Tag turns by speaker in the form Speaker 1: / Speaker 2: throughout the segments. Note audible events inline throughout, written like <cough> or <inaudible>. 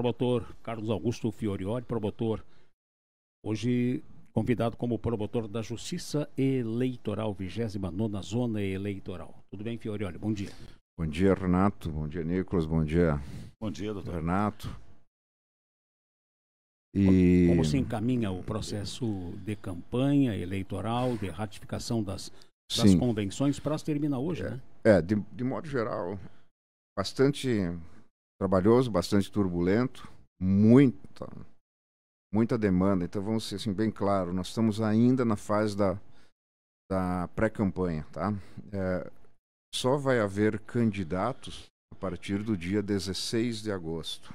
Speaker 1: promotor Carlos Augusto Fioriori, promotor hoje convidado como promotor da Justiça Eleitoral, 29 Zona Eleitoral. Tudo bem, Fiorioli? Bom dia.
Speaker 2: Bom dia, Renato. Bom dia, Nicolas. Bom dia. Bom dia, doutor. Renato. E... Como se
Speaker 1: encaminha o processo de campanha eleitoral, de ratificação das, das convenções? O prazo termina hoje, é, né?
Speaker 2: É, de, de
Speaker 1: modo geral,
Speaker 2: bastante trabalhoso, bastante turbulento, muita, muita demanda. Então vamos ser assim, bem claro, nós estamos ainda na fase da, da pré-campanha, tá? É, só vai haver candidatos a partir do dia 16 de agosto.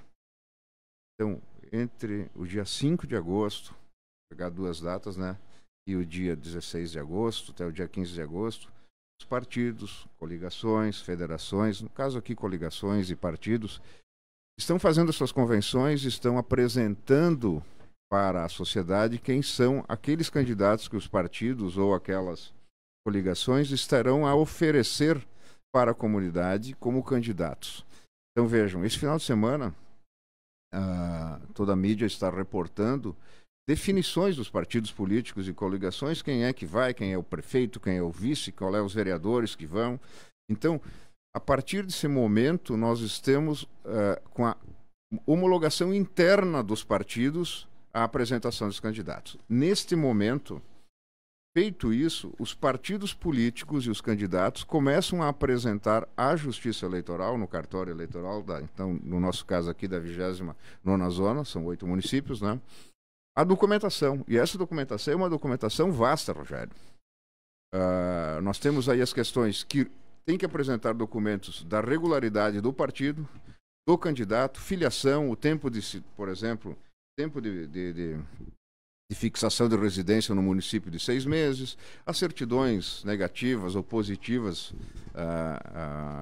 Speaker 2: Então, entre o dia 5 de agosto, pegar duas datas, né? E o dia 16 de agosto até o dia 15 de agosto, os partidos, coligações, federações, no caso aqui coligações e partidos, estão fazendo suas convenções, estão apresentando para a sociedade quem são aqueles candidatos que os partidos ou aquelas coligações estarão a oferecer para a comunidade como candidatos. Então vejam, esse final de semana uh, toda a mídia está reportando definições dos partidos políticos e coligações, quem é que vai, quem é o prefeito, quem é o vice, qual é os vereadores que vão. Então, a partir desse momento, nós estamos uh, com a homologação interna dos partidos à apresentação dos candidatos. Neste momento, feito isso, os partidos políticos e os candidatos começam a apresentar à Justiça Eleitoral, no cartório eleitoral, da, então, no nosso caso aqui da 29ª zona, são oito municípios, né? a documentação. E essa documentação é uma documentação vasta, Rogério. Uh, nós temos aí as questões que tem que apresentar documentos da regularidade do partido, do candidato, filiação, o tempo de, por exemplo, tempo de, de, de, de fixação de residência no município de seis meses, as certidões negativas ou positivas uh,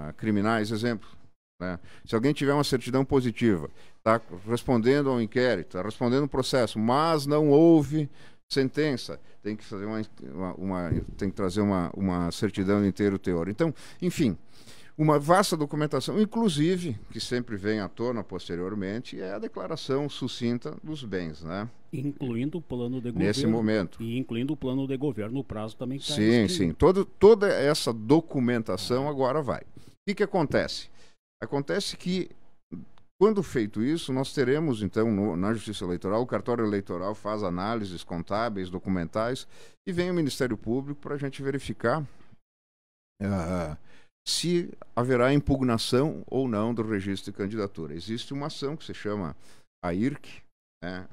Speaker 2: uh, criminais, exemplo né? Se alguém tiver uma certidão positiva, está respondendo ao inquérito, está respondendo o processo, mas não houve sentença, tem que fazer uma, uma, uma tem que trazer uma, uma certidão inteira inteiro teor. Então, enfim, uma vasta documentação, inclusive, que sempre vem à tona posteriormente, é a declaração sucinta dos bens, né?
Speaker 1: Incluindo o plano de governo. Nesse momento. E incluindo o plano de governo, o prazo também que Sim, sim.
Speaker 2: Todo, toda essa documentação agora vai. O que, que acontece? Acontece que, quando feito isso, nós teremos, então, no, na Justiça Eleitoral, o cartório eleitoral faz análises contábeis, documentais, e vem o Ministério Público para a gente verificar uh, se haverá impugnação ou não do registro de candidatura. Existe uma ação que se chama a IRC, né?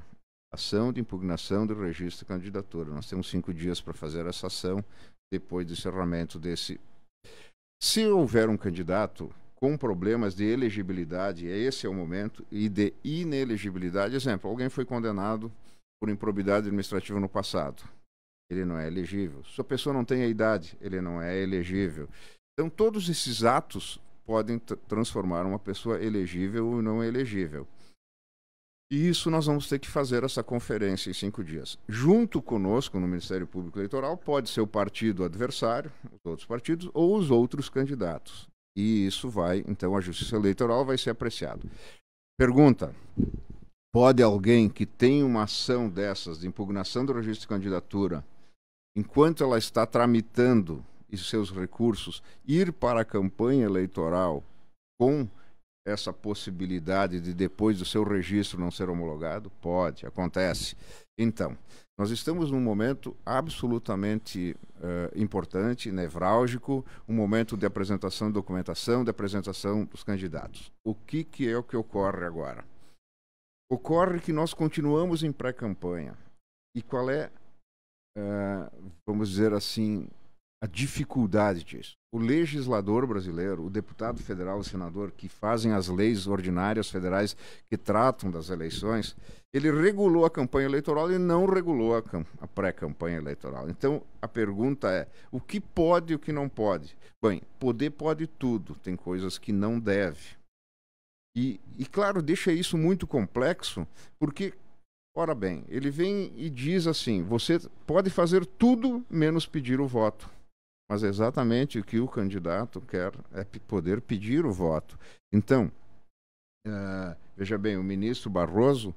Speaker 2: ação de impugnação do registro de candidatura. Nós temos cinco dias para fazer essa ação depois do encerramento desse. Se houver um candidato com problemas de elegibilidade, é esse é o momento, e de inelegibilidade. Exemplo, alguém foi condenado por improbidade administrativa no passado. Ele não é elegível. Se a pessoa não tem a idade, ele não é elegível. Então, todos esses atos podem transformar uma pessoa elegível ou não elegível. E isso nós vamos ter que fazer essa conferência em cinco dias. Junto conosco, no Ministério Público Eleitoral, pode ser o partido adversário, os outros partidos, ou os outros candidatos e isso vai, então a Justiça Eleitoral vai ser apreciado. Pergunta: pode alguém que tem uma ação dessas de impugnação do registro de candidatura, enquanto ela está tramitando e seus recursos, ir para a campanha eleitoral com essa possibilidade de depois do seu registro não ser homologado? Pode, acontece. Então, nós estamos num momento absolutamente uh, importante, nevrálgico, um momento de apresentação de documentação, de apresentação dos candidatos. O que, que é o que ocorre agora? Ocorre que nós continuamos em pré-campanha. E qual é, uh, vamos dizer assim, a dificuldade disso. O legislador brasileiro, o deputado federal, o senador, que fazem as leis ordinárias federais que tratam das eleições, ele regulou a campanha eleitoral e não regulou a, a pré-campanha eleitoral. Então, a pergunta é: o que pode e o que não pode? Bem, poder pode tudo, tem coisas que não deve. E, e claro, deixa isso muito complexo, porque Ora bem, ele vem e diz assim: você pode fazer tudo menos pedir o voto mas é exatamente o que o candidato quer é poder pedir o voto. Então, uh, veja bem, o ministro Barroso,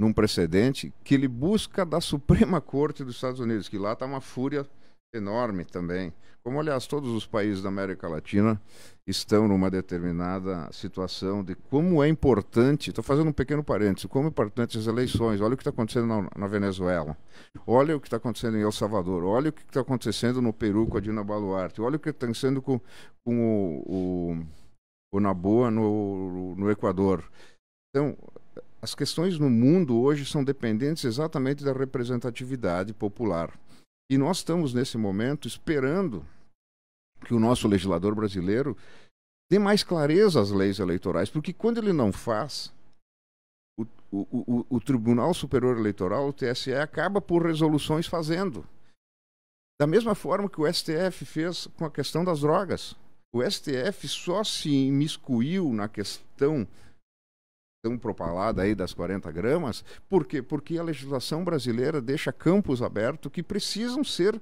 Speaker 2: num precedente que ele busca da Suprema Corte dos Estados Unidos, que lá está uma fúria enorme também. Como, aliás, todos os países da América Latina estão numa determinada situação de como é importante, estou fazendo um pequeno parênteses, como é importante as eleições. Olha o que está acontecendo na, na, Venezuela, olha o que está acontecendo em El Salvador, olha o que está acontecendo no Peru com a Dina Baluarte, olha o que está acontecendo com, com o, o, o Naboa no, no Equador. Então, as questões no mundo hoje são dependentes exatamente da representatividade popular. E nós estamos, nesse momento, esperando que o nosso legislador brasileiro dê mais clareza às leis eleitorais, porque quando ele não faz, o, o, o, o Tribunal Superior Eleitoral, o TSE, acaba por resoluções fazendo. Da mesma forma que o STF fez com a questão das drogas. O STF só se imiscuiu na questão tão propalada aí das 40 gramas, por quê? Porque a legislação brasileira deixa campos abertos que precisam ser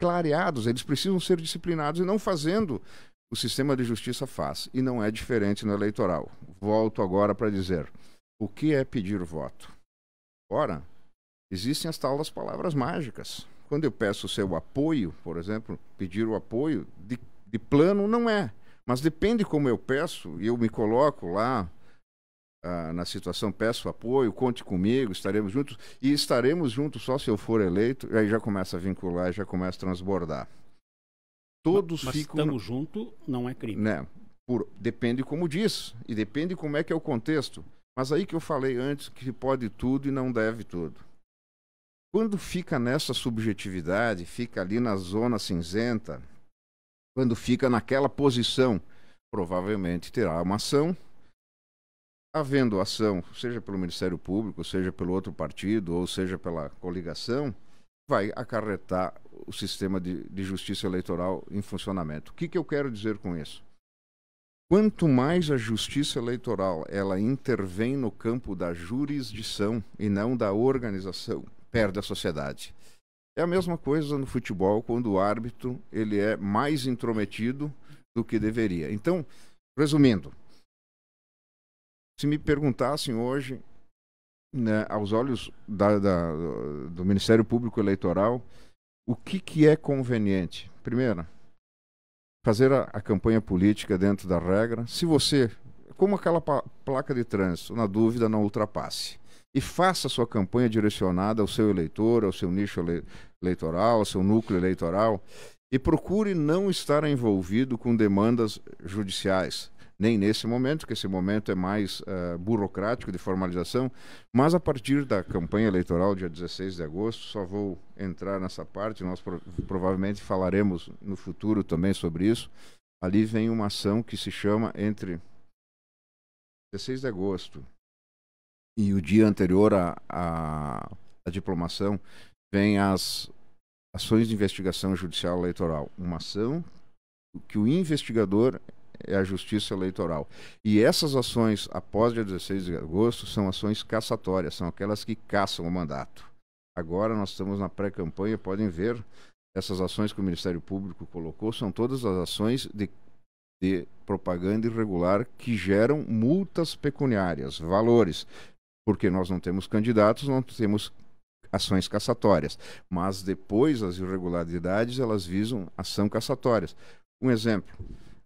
Speaker 2: clareados, eles precisam ser disciplinados e não fazendo o sistema de justiça faz e não é diferente no eleitoral. Volto agora para dizer, o que é pedir voto? Ora, existem as tal das palavras mágicas. Quando eu peço o seu apoio, por exemplo, pedir o apoio de, de plano não é, mas depende como eu peço e eu me coloco lá ah, na situação, peço apoio, conte comigo, estaremos juntos. E estaremos juntos só se eu for eleito, aí já começa a vincular, já começa a transbordar.
Speaker 1: Todos mas, mas ficam. Estamos junto
Speaker 2: não é crime. Né? Por, depende como diz, e depende como é que é o contexto. Mas aí que eu falei antes que pode tudo e não deve tudo. Quando fica nessa subjetividade, fica ali na zona cinzenta, quando fica naquela posição, provavelmente terá uma ação havendo ação, seja pelo Ministério Público, seja pelo outro partido, ou seja pela coligação, vai acarretar o sistema de, de justiça eleitoral em funcionamento. O que, que eu quero dizer com isso? Quanto mais a justiça eleitoral ela intervém no campo da jurisdição e não da organização, perde a sociedade. É a mesma coisa no futebol quando o árbitro ele é mais intrometido do que deveria. Então, resumindo, se me perguntassem hoje, né, aos olhos da, da, do Ministério Público Eleitoral, o que, que é conveniente? Primeiro, fazer a, a campanha política dentro da regra. Se você, como aquela placa de trânsito, na dúvida, não ultrapasse e faça sua campanha direcionada ao seu eleitor, ao seu nicho eleitoral, ao seu núcleo eleitoral e procure não estar envolvido com demandas judiciais nem nesse momento, que esse momento é mais uh, burocrático de formalização, mas a partir da campanha eleitoral, dia 16 de agosto, só vou entrar nessa parte, nós pro provavelmente falaremos no futuro também sobre isso. Ali vem uma ação que se chama entre 16 de agosto e o dia anterior à, à, à diplomação, vem as ações de investigação judicial eleitoral. Uma ação que o investigador é a justiça eleitoral. E essas ações, após dia 16 de agosto, são ações caçatórias, são aquelas que caçam o mandato. Agora nós estamos na pré-campanha, podem ver, essas ações que o Ministério Público colocou são todas as ações de, de propaganda irregular que geram multas pecuniárias, valores, porque nós não temos candidatos, não temos ações caçatórias, mas depois as irregularidades elas visam ação caçatória. Um exemplo,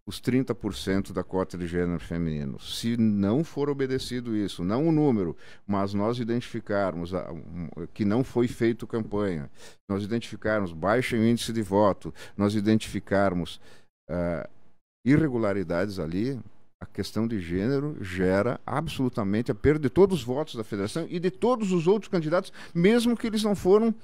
Speaker 2: os 30% da cota de gênero feminino. Se não for obedecido isso, não o número, mas nós identificarmos a, um, que não foi feito campanha, nós identificarmos baixo índice de voto, nós identificarmos uh, irregularidades ali, a questão de gênero gera absolutamente a perda de todos os votos da federação e de todos os outros candidatos, mesmo que eles não foram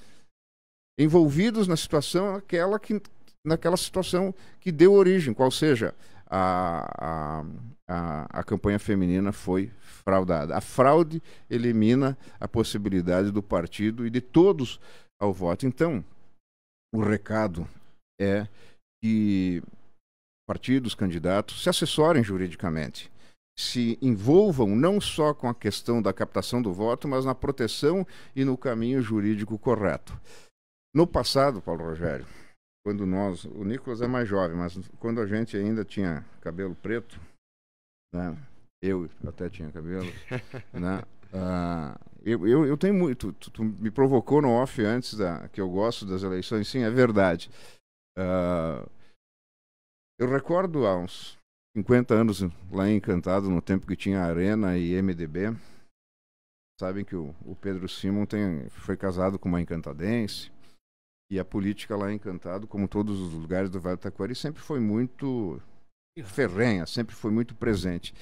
Speaker 2: envolvidos na situação aquela que naquela situação que deu origem, qual seja, a, a, a campanha feminina foi fraudada. A fraude elimina a possibilidade do partido e de todos ao voto. Então, o recado é que partidos, candidatos se assessorem juridicamente, se envolvam não só com a questão da captação do voto, mas na proteção e no caminho jurídico correto. No passado, Paulo Rogério, quando nós, o Nicolas é mais jovem, mas quando a gente ainda tinha cabelo preto, né? Eu até tinha cabelo, <laughs> né? Uh, eu, eu, eu, tenho muito. Tu, tu, me provocou no off antes da que eu gosto das eleições. Sim, é verdade. Uh, eu recordo há uns 50 anos lá em Encantado, no tempo que tinha Arena e MDB. Sabem que o, o Pedro Simon tem, foi casado com uma encantadense. E a política lá em Encantado, como todos os lugares do Vale do Taquari, sempre foi muito ferrenha, sempre foi muito presente.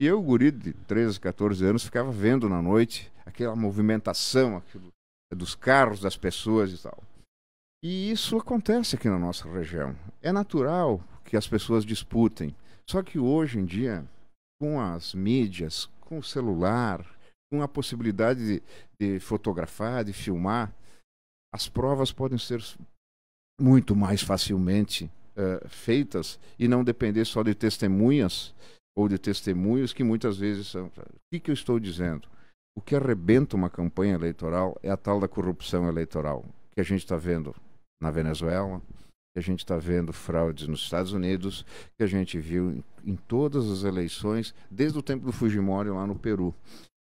Speaker 2: E eu, guri de 13, 14 anos, ficava vendo na noite aquela movimentação aquilo, dos carros, das pessoas e tal. E isso acontece aqui na nossa região. É natural que as pessoas disputem. Só que hoje em dia, com as mídias, com o celular, com a possibilidade de, de fotografar, de filmar, as provas podem ser muito mais facilmente uh, feitas e não depender só de testemunhas ou de testemunhos que muitas vezes são. Eh, o que, que eu estou dizendo? O que arrebenta uma campanha eleitoral é a tal da corrupção eleitoral, que a gente está vendo na Venezuela, que a gente está vendo fraudes nos Estados Unidos, que a gente viu em, em, todas as eleições, desde o tempo do Fujimori lá no Peru.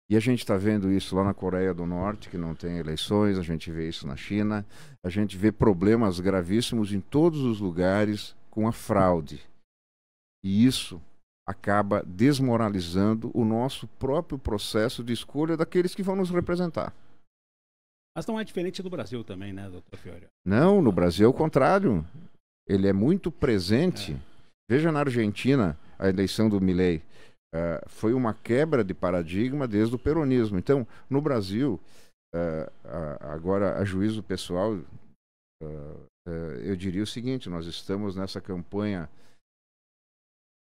Speaker 2: E a gente está vendo isso lá na Coreia do Norte, que não tem eleições, a gente vê isso na China, a gente vê problemas gravíssimos em todos os lugares com a fraude. E isso acaba desmoralizando o nosso próprio processo de escolha daqueles que vão nos representar.
Speaker 1: Mas não é diferente do Brasil também, né, doutor Fiore?
Speaker 2: Não, no Brasil é o contrário. Ele é muito presente. É. Veja na Argentina a eleição do Milei uh, foi uma quebra de paradigma desde o peronismo. Então, no Brasil, uh, uh, agora a juízo pessoal, é, eu diria o seguinte: nós estamos nessa campanha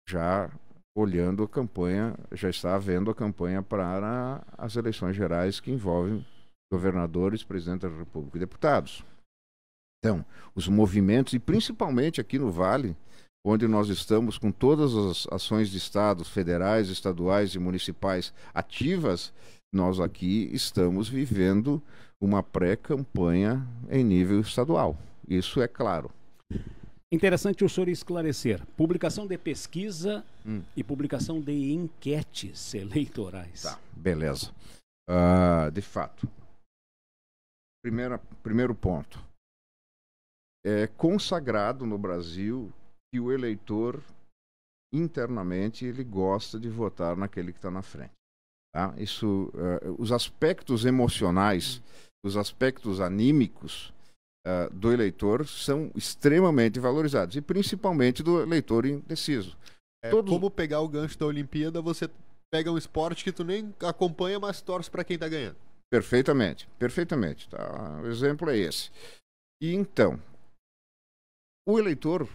Speaker 2: já olhando a campanha, já está havendo a campanha para as eleições gerais que envolvem governadores, presidente da República e deputados. Então, os movimentos, e principalmente aqui no Vale, onde nós estamos com todas as ações de estados, federais, estaduais e municipais ativas, nós aqui estamos vivendo uma pré-campanha em nível estadual. Isso
Speaker 1: é claro. Interessante o senhor esclarecer. Publicação de pesquisa hum. e publicação de enquetes eleitorais. Tá,
Speaker 2: beleza. Uh, de fato. Primeira, primeiro ponto. É consagrado no Brasil que o eleitor internamente ele gosta de votar naquele que está na frente. Tá? Isso, uh, os aspectos emocionais, os aspectos anímicos uh, do eleitor são extremamente valorizados e principalmente do eleitor indeciso. É como pegar o gancho da Olimpíada, você pega um esporte que tu nem acompanha, mas torce para quem está ganhando. Perfeitamente, perfeitamente. Tá? O exemplo é esse. E então, o eleitor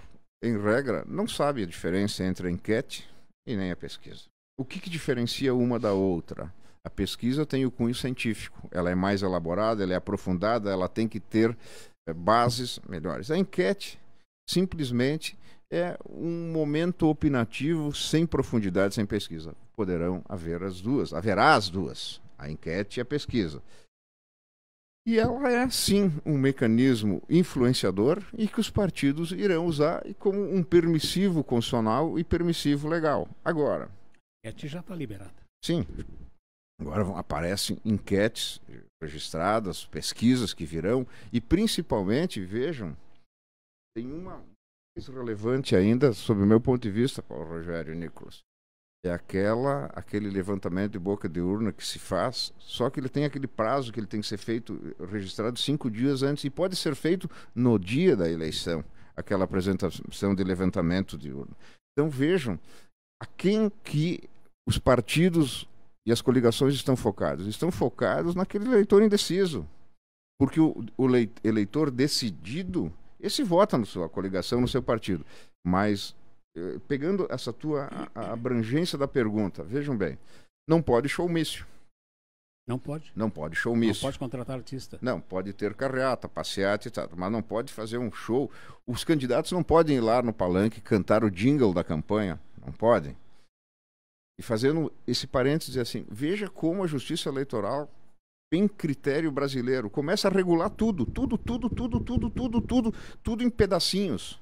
Speaker 2: em regra, não sabe a diferença entre a enquete e nem a pesquisa. O que, que diferencia uma da outra? A pesquisa tem o cunho científico, ela é mais elaborada, ela é aprofundada, ela tem que ter é, bases melhores. A enquete simplesmente é um momento opinativo sem profundidade, sem pesquisa. Poderão haver as duas, haverá as duas, a enquete e a pesquisa. E ela é, sim, um mecanismo influenciador e que os partidos irão usar como um permissivo constitucional e permissivo legal. Agora.
Speaker 1: A enquete já está liberada.
Speaker 2: Sim. Agora aparecem enquetes registradas, pesquisas que virão, e principalmente, vejam, tem uma mais relevante ainda, sob o meu ponto de vista, Paulo Rogério e Nicolas é aquela aquele levantamento de boca de urna que se faz, só que ele tem aquele prazo que ele tem que ser feito registrado cinco dias antes e pode ser feito no dia da eleição aquela apresentação de levantamento de urna. Então vejam a quem que os partidos e as coligações estão focados. Estão focados naquele eleitor indeciso, porque o, o eleitor decidido esse vota na sua coligação, no seu partido, mas eh, pegando essa tua abrangência da pergunta, vejam bem, não pode showmício. Não pode? Não pode showmício. Não pode
Speaker 1: contratar artista. Não,
Speaker 2: pode ter carreata, passeata e tal, mas não pode fazer um show. Os candidatos não podem ir lá no palanque cantar o jingle da campanha, não podem. E fazendo esse parênteses assim, veja como a justiça eleitoral tem critério brasileiro, começa a regular tudo, tudo, tudo, tudo, tudo, tudo, tudo, tudo, tudo em pedacinhos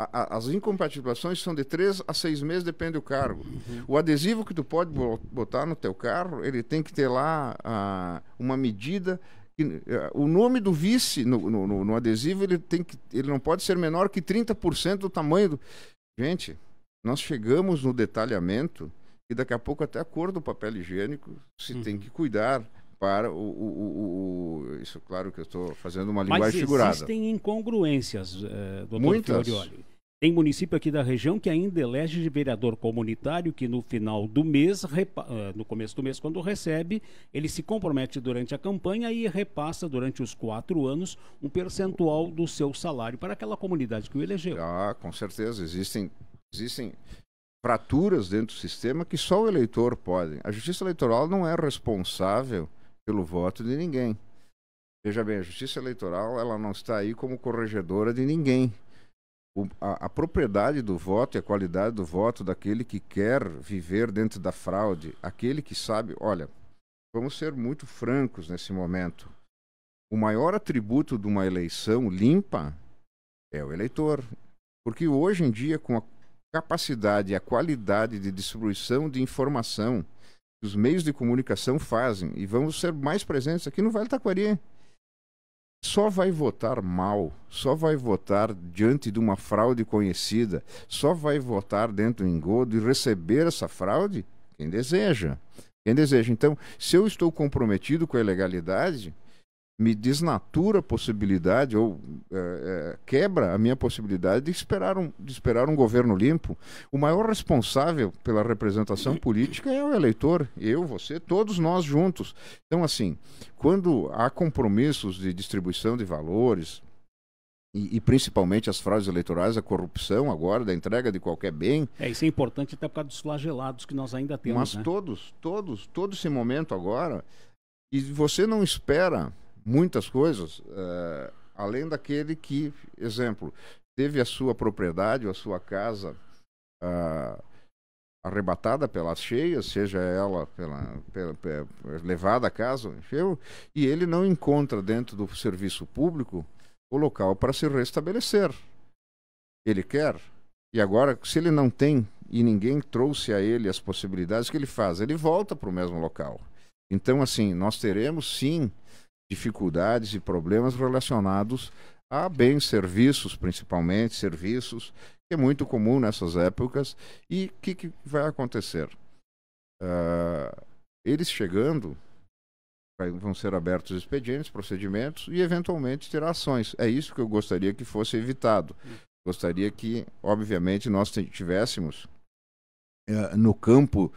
Speaker 2: a, a, as incompatibilizações são de três a seis meses, depende do cargo. Uhum. O adesivo que tu pode botar no teu carro, ele tem que ter lá ah, uma medida ah, o nome do vice no, no, no, adesivo ele tem que ele não pode ser menor que 30% do tamanho do gente nós chegamos no detalhamento e daqui a pouco até a cor do papel higiênico se uhum. tem que cuidar para o, o, o, o isso claro que eu estou fazendo uma linguagem Mas figurada existem
Speaker 1: incongruências é, doutor muitas Fiorioli. Tem município aqui da região que ainda elege de vereador comunitário que no final do mês, ah, no começo do mês, quando recebe, ele se compromete durante a campanha e repassa durante os quatro anos um percentual do seu salário para aquela comunidade que o elegeu. Ah, com certeza. Existem, existem
Speaker 2: fraturas dentro do sistema que só o eleitor pode. A justiça eleitoral não é responsável pelo voto de ninguém. Veja bem, a justiça eleitoral ela não está aí como corregedora de ninguém a, a, propriedade do voto e a qualidade do voto daquele que quer viver dentro da fraude, aquele que sabe, olha, vamos ser muito francos nesse momento. O maior atributo de uma eleição limpa é o eleitor. Porque hoje em dia, com a capacidade e a qualidade de distribuição de informação que os meios de comunicação fazem, e vamos ser mais presentes aqui no Vale Taquari, só vai votar mal, só vai votar diante de uma fraude conhecida, só vai votar dentro do engodo e receber essa fraude quem deseja. Quem deseja. Então, se eu estou comprometido com a ilegalidade, me desnatura a possibilidade ou é, é, quebra a minha possibilidade de esperar, um, de esperar um governo limpo. O maior responsável pela representação política é o eleitor, eu, você, todos nós juntos. Então, assim, quando há compromissos de distribuição de valores, e, e, principalmente as fraudes eleitorais, a corrupção agora, da entrega de qualquer bem.
Speaker 1: É, isso é importante até por causa dos flagelados que nós ainda temos. Mas né? todos, todos,
Speaker 2: todo esse momento agora, e você não espera muitas coisas, uh, além daquele que, exemplo, teve a sua propriedade ou a sua casa uh, arrebatada pelas cheias, seja ela pela, pela, pela, levada a casa, enfim, e ele não encontra dentro do serviço público o local para se restabelecer. Ele quer. E agora, se ele não tem e ninguém trouxe a ele as possibilidades, o que ele faz? Ele volta para o mesmo local. Então, assim, nós teremos sim dificuldades e problemas relacionados a bens, serviços, principalmente serviços, que é muito comum nessas épocas. E o que, que, vai acontecer? Uh, eles chegando, vão ser abertos expedientes, procedimentos e, eventualmente, ter ações. É isso que eu gostaria que fosse evitado. Gostaria que, obviamente, nós tivéssemos uh, no campo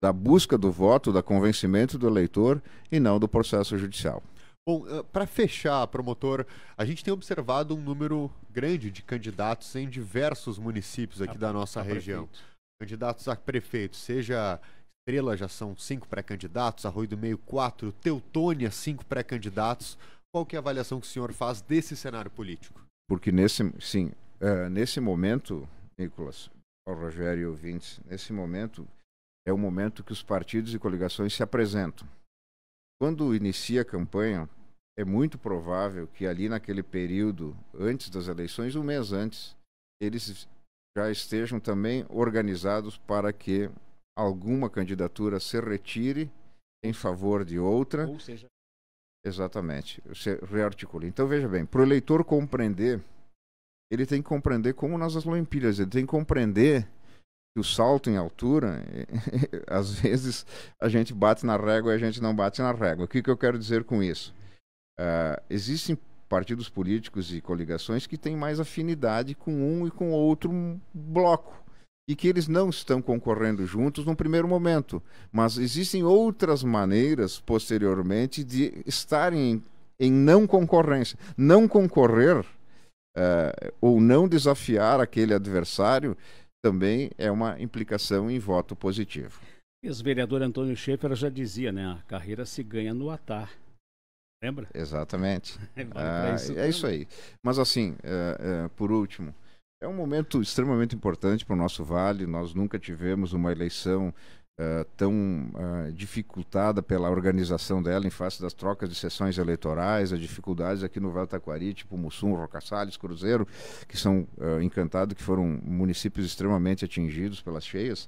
Speaker 2: da busca do voto, da convencimento do eleitor e não do processo judicial. Bom, eh, para fechar, promotor, a gente tem observado um número grande de candidatos em diversos municípios aqui a, tá da nossa tá região. Prefeito. Candidatos a prefeito, seja Estrela, já são cinco pré-candidatos, Arroio do Meio, quatro, Teutônia, cinco pré-candidatos. Qual que é a avaliação que o senhor faz desse cenário político? Porque nesse, sim, eh, nesse momento, Nicolas, ao Rogério e ouvintes, nesse momento é o momento que os partidos e coligações se apresentam. Quando inicia a campanha, é muito provável que ali naquele período, antes das eleições, um mês antes, eles já estejam também organizados para que alguma candidatura se retire em favor de outra. Ou seja... Exatamente, se rearticula. Então veja bem, para o eleitor compreender, ele tem que compreender como nas Olimpíadas, ele tem que compreender que o salto em altura, <laughs> às vezes a gente bate na régua e a gente não bate na régua. O que, que eu quero dizer com isso? Uh, existem partidos políticos e coligações que têm mais afinidade com um e com outro bloco e que eles não estão concorrendo juntos num primeiro momento, mas existem outras maneiras posteriormente de estarem em, não concorrência. Não concorrer uh, ou não desafiar aquele adversário também é uma implicação em voto positivo.
Speaker 1: Ex-vereador Antônio Schaefer já dizia, né? A carreira se ganha no atar. Lembra?
Speaker 2: Exatamente. <laughs> ah, isso é isso aí. Mas assim, eh, eh, por último, é um momento extremamente importante para o nosso Vale. Nós nunca tivemos uma eleição eh, tão uh, dificultada pela organização dela em face das trocas de sessões eleitorais, as dificuldades aqui no Vale Taquari, tipo Mussum, Rocaçalhes, Cruzeiro, que são uh, eh, encantado, que foram municípios extremamente atingidos pelas cheias.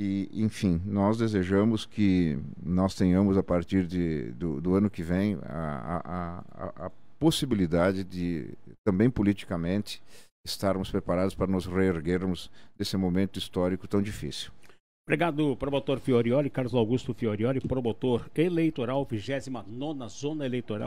Speaker 2: E, enfim, nós desejamos que nós tenhamos, a partir de, do, do ano que vem, a, a, a, a possibilidade de, também politicamente, estarmos preparados para nos reerguermos desse momento histórico tão difícil.
Speaker 1: Obrigado, promotor Fiorioli, Carlos Augusto Fiorioli, promotor eleitoral, 29 nona Zona Eleitoral.